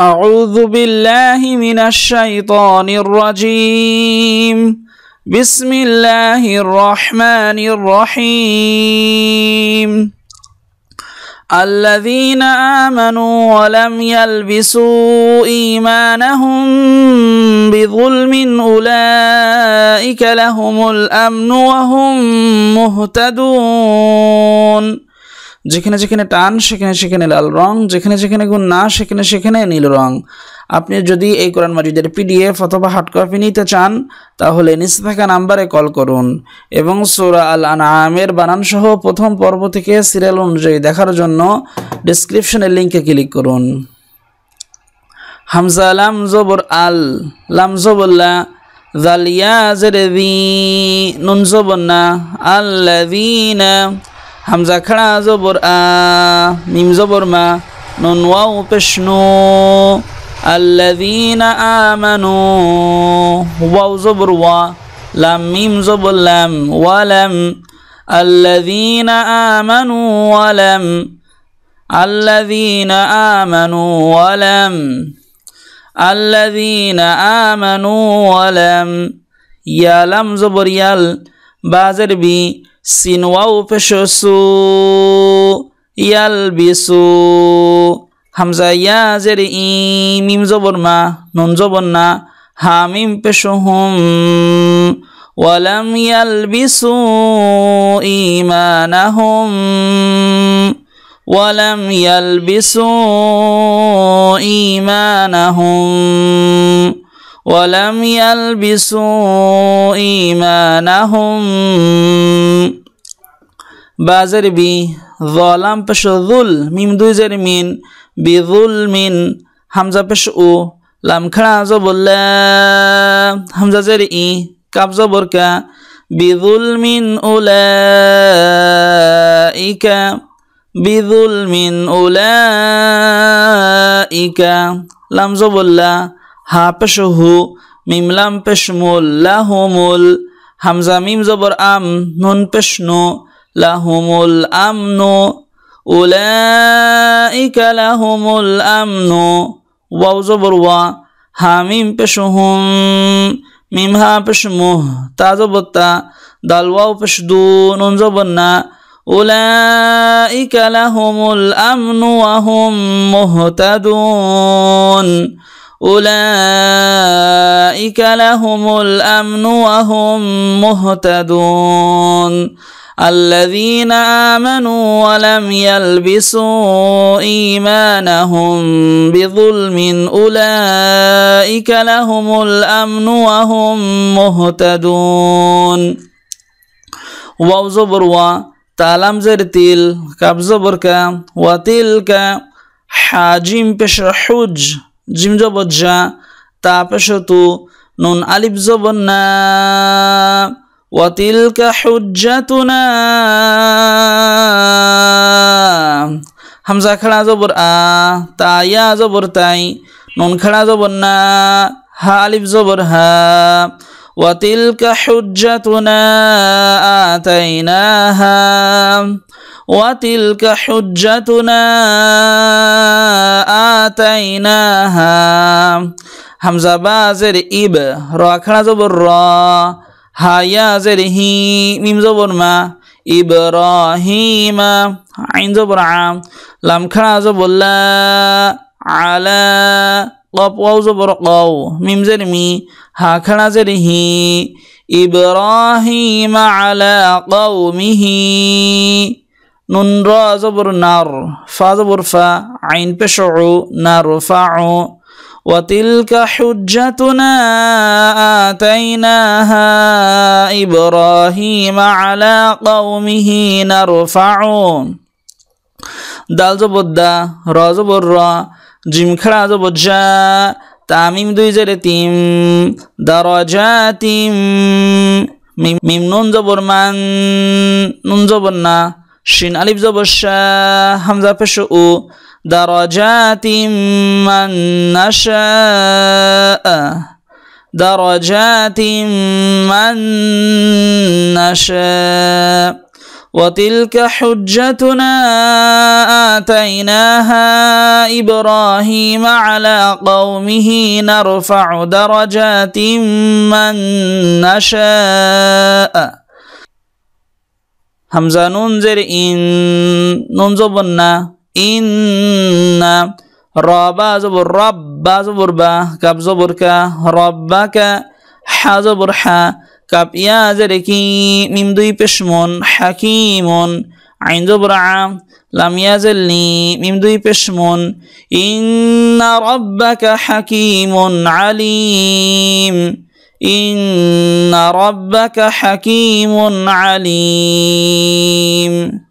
أعوذ بالله من الشيطان الرجيم بسم الله الرحمن الرحيم الذين آمنوا ولم يلبسوا إيمانهم بظلم أولئك لهم الأمن وهم مهتدون যেখানে যেখানে টান সেখানে সেখানে লাল রং যেখানে যেখানে গুণ না সেখানে সেখানে নীল রং আপনি যদি এই কোরআন মাজিদের পিডিএফ অথবা হার্ড কপি নিতে চান তাহলে নিচে থাকা নাম্বারে কল করুন এবং সোরা আল আনামের বানানসহ প্রথম পর্ব থেকে সিরিয়াল অনুযায়ী দেখার জন্য ডিসক্রিপশনের লিঙ্কে ক্লিক করুন হামজা লাম জবর আল লাম জবল্লা জালিয়া জেরেদি নুন জবন্না আল্লা حمزه کړه زبر ا میم زبر ما نون واو پشنو الذين امنوا واو زبر وا لام میم زبر لام ولم الذين امنوا ولم الذين امنوا ولم الذين امنوا ولم يا لم زبر يل بازر بي সিনওয়াও পেশসু ইয়ালবিসু হামজা ইয়া জের ই মিম জবর মা ইয়াল জবর না হামিম পেশহুম ওয়ালাম ইয়ালবিসু বিসু ওয়ালাম ইয়ালবিসু ইমানাহুম ولم يلبسوا إيمانهم বাজের বি জলাম পেশ জুল মিম দুই জের মিন বি জুল মিন হামজা পেশ উ লাম খাড়া জবল্লা হামজা জের ই কাব জবর কা মিন উলা ইকা বিদুল মিন উলা ইকা লাম জবল্লা হা পেশ হু মিম লাম পেশ মুল লাহুমুল হামজা মিম জবর আম নুন পেশ নু لهم الأمن أولئك لهم الأمن واو زبر وا حاميم بشهم ميم ها پشمه تازبتا دال واو بشدو نون زبرنا أولئك لهم الأمن وهم مهتدون أولئك لهم الأمن وهم مهتدون الذين آمنوا ولم يلبسوا إيمانهم بظلم أولئك لهم الأمن وهم مهتدون واو زبر و تعلم زر تيل كاب زبر كا وتلك حاجم بشر حج জিমজবজ্জা তাপসতু নুন আলিপ জবন্না ওয়াতিলকা হুজ্জাতুনা হামজা খাড়া জবর আ তাইয়া জবর তাই নুন খাড়া জবন্না হা আলিপ জবর হা ওয়াতিলকা হুজ্জাতুনা আতাইনা হা ওয়াতিলকা না آتيناها حمزة با زر إب راكنا زبر را هيا زر هي ميم زبر ما إبراهيم عين زبر عام لم كنا زبر لا على قب واو زبر قو ميم زر مي ها كنا زر هي إبراهيم على قومه নুন র নার ফাজবর ফা আইন পেশ নার ফা وتلك حجتنا آتيناها إبراهيم على قومه نرفع দাল জবদ্দা র জবর র জিম খেড়া জবজ্জা তামিম দুই জেরে তিম দারজা তিম মিম নুন জবর মান নুন জবর না شين الف زبر شا حمزه پش او درجات من نشاء درجات من نشاء وتلك حجتنا آتيناها إبراهيم على قومه نرفع درجات من نشاء হামজা নুন জের ইন নুন জবর না ইন না রবা জবর রব্বা জবর বা কাপ জবর কা রব্বা কা হা জবর হা কাপ ইয়া জের কি মিম দুই পেশমন হাকিমন আইন জবর আ লাম ইয়াজলি মিম দুই পেশমন ইন্না রব্বাকা হাকিমুন আলিম ان ربك حكيم عليم